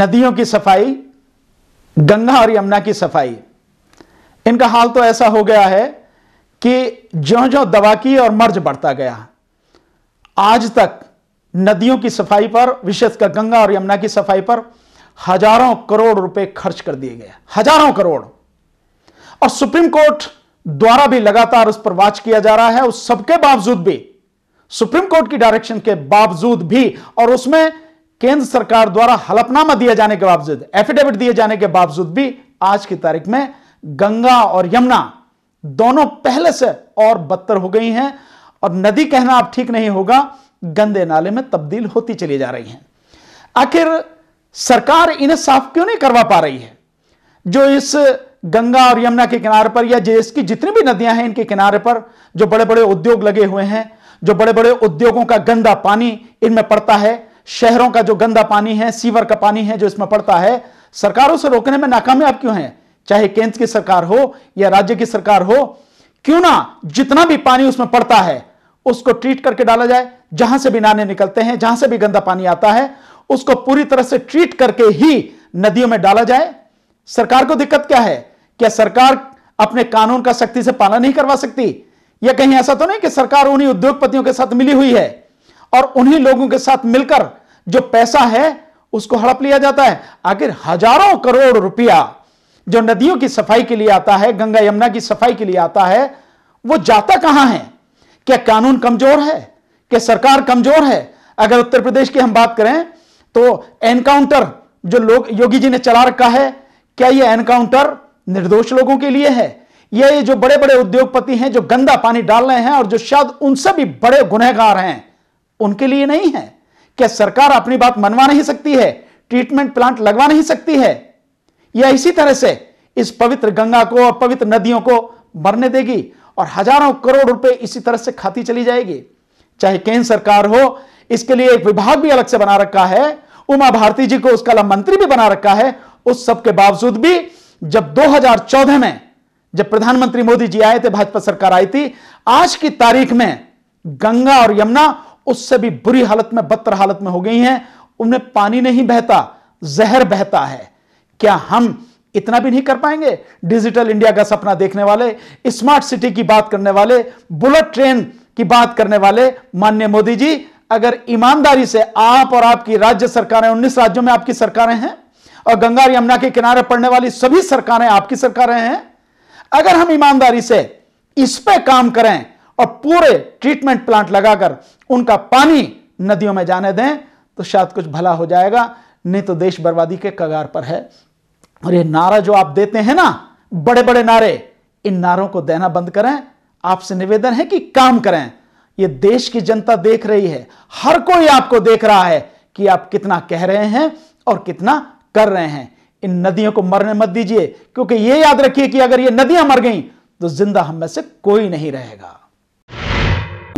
नदियों की सफाई गंगा और यमुना की सफाई इनका हाल तो ऐसा हो गया है कि ज्यो ज्यो दवा की और मर्ज बढ़ता गया आज तक नदियों की सफाई पर विशेषकर गंगा और यमुना की सफाई पर हजारों करोड़ रुपए खर्च कर दिए गए हजारों करोड़ और सुप्रीम कोर्ट द्वारा भी लगातार उस पर वाच किया जा रहा है उस सबके बावजूद भी सुप्रीम कोर्ट की डायरेक्शन के बावजूद भी और उसमें केंद्र सरकार द्वारा हलफनामा दिए जाने के बावजूद एफिडेविट दिए जाने के बावजूद भी आज की तारीख में गंगा और यमुना दोनों पहले से और बदतर हो गई हैं और नदी कहना आप ठीक नहीं होगा गंदे नाले में तब्दील होती चली जा रही हैं आखिर सरकार इन्हें साफ क्यों नहीं करवा पा रही है जो इस गंगा और यमुना के किनारे पर या देश की जितनी भी नदियां हैं इनके किनारे पर जो बड़े बड़े उद्योग लगे हुए हैं जो बड़े बड़े उद्योगों का गंदा पानी इनमें पड़ता है शहरों का जो गंदा पानी है सीवर का पानी है जो इसमें पड़ता है सरकारों से रोकने में नाकामयाब क्यों है चाहे केंद्र की सरकार हो या राज्य की सरकार हो क्यों ना जितना भी पानी उसमें पड़ता है उसको ट्रीट करके डाला जाए जहां से भी नाने निकलते हैं जहां से भी गंदा पानी आता है उसको पूरी तरह से ट्रीट करके ही नदियों में डाला जाए सरकार को दिक्कत क्या है क्या सरकार अपने कानून का सख्ती से पालन नहीं करवा सकती या कहीं ऐसा तो नहीं कि सरकार उन्हीं उद्योगपतियों के साथ मिली हुई है और उन्हीं लोगों के साथ मिलकर जो पैसा है उसको हड़प लिया जाता है आखिर हजारों करोड़ रुपया जो नदियों की सफाई के लिए आता है गंगा यमुना की सफाई के लिए आता है वो जाता कहां है क्या कानून कमजोर है क्या सरकार कमजोर है अगर उत्तर प्रदेश की हम बात करें तो एनकाउंटर जो लोग योगी जी ने चला रखा है क्या यह एनकाउंटर निर्दोष लोगों के लिए है ये जो बड़े बड़े उद्योगपति हैं जो गंदा पानी डाल रहे हैं और जो शायद उनसे भी बड़े गुनहगार हैं उनके लिए नहीं है क्या सरकार अपनी बात मनवा नहीं सकती है ट्रीटमेंट प्लांट लगवा नहीं सकती है या इसी तरह से इस पवित्र गंगा को और पवित्र नदियों को मरने देगी और हजारों करोड़ रुपए इसी तरह से खाती चली जाएगी चाहे केंद्र सरकार हो इसके लिए एक विभाग भी अलग से बना रखा है उमा भारती जी को उसका मंत्री भी बना रखा है उस सब के बावजूद भी जब 2014 में जब प्रधानमंत्री मोदी जी आए थे भाजपा सरकार आई थी आज की तारीख में गंगा और यमुना उससे भी बुरी हालत में बदतर हालत में हो गई हैं उनमें पानी नहीं बहता जहर बहता है क्या हम इतना भी नहीं कर पाएंगे डिजिटल इंडिया का सपना देखने वाले स्मार्ट सिटी की बात करने वाले बुलेट ट्रेन की बात करने वाले मान्य मोदी जी अगर ईमानदारी से आप और आपकी राज्य सरकारें उन्नीस राज्यों में आपकी सरकारें हैं और गंगा यमुना के किनारे पड़ने वाली सभी सरकारें आपकी सरकारें हैं अगर हम ईमानदारी से इस पर काम करें और पूरे ट्रीटमेंट प्लांट लगाकर उनका पानी नदियों में जाने दें तो शायद कुछ भला हो जाएगा नहीं तो देश बर्बादी के कगार पर है और ये नारा जो आप देते हैं ना बड़े बड़े नारे इन नारों को देना बंद करें आपसे निवेदन है कि काम करें ये देश की जनता देख रही है हर कोई आपको देख रहा है कि आप कितना कह रहे हैं और कितना कर रहे हैं इन नदियों को मरने मत दीजिए क्योंकि ये याद रखिए कि अगर ये नदियां मर गई तो जिंदा हम में से कोई नहीं रहेगा